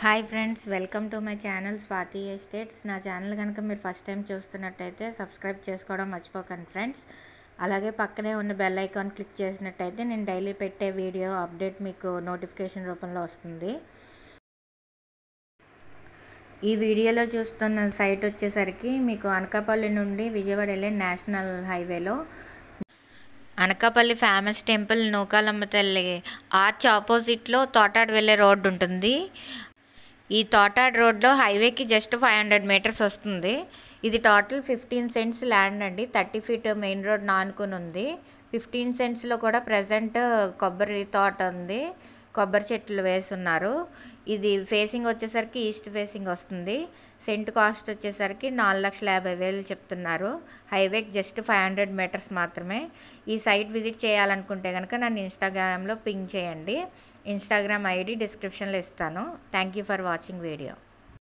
hi friends welcome to my channel Swathi estates నా channel కనుక మీరు ఫస్ట్ టైం చూస్తున్నట్టయితే సబ్స్క్రైబ్ చేసుకోవడం మర్చిపోకండి ఫ్రెండ్స్ అలాగే పక్కనే ఉన్న బెల్ ఐకాన్ క్లిక్ చేసినట్టయితే నేను డైలీ పెట్టే వీడియో అప్డేట్ మీకు నోటిఫికేషన్ రూపంలో వస్తుంది ఈ వీడియోలో చూస్తున్న సైట్ వచ్చేసరికి మీకు అనకాపల్లి నుండి విజయవాడ వెళ్ళే నేషనల్ హైవేలో అనకాపల్లి ఫేమస్ టెంపుల్ నూకాలమ్మ తల్లి ఆర్చ్ ఆపోజిట్లో తోటాడు వెళ్ళే రోడ్డు ఉంటుంది ఈ తోటాడు రోడ్లో హైవేకి జస్ట్ ఫైవ్ హండ్రెడ్ మీటర్స్ వస్తుంది ఇది టోటల్ ఫిఫ్టీన్ సెంట్స్ ల్యాండ్ అండి థర్టీ ఫీట్ మెయిన్ రోడ్ నానుకుని ఉంది ఫిఫ్టీన్ సెంట్స్లో కూడా ప్రజెంట్ కొబ్బరి తోట ఉంది కొబ్బరి చెట్లు వేసున్నారు ఇది ఫేసింగ్ వచ్చేసరికి ఈస్ట్ ఫేసింగ్ వస్తుంది సెంట్ కాస్ట్ వచ్చేసరికి నాలుగు లక్షల యాభై వేలు చెప్తున్నారు హైవేకి జస్ట్ ఫైవ్ హండ్రెడ్ మీటర్స్ మాత్రమే ఈ సైట్ విజిట్ చేయాలనుకుంటే కనుక నన్ను ఇన్స్టాగ్రామ్లో పింగ్ చేయండి ఇన్స్టాగ్రామ్ ఐడి డిస్క్రిప్షన్లో ఇస్తాను thank you for watching video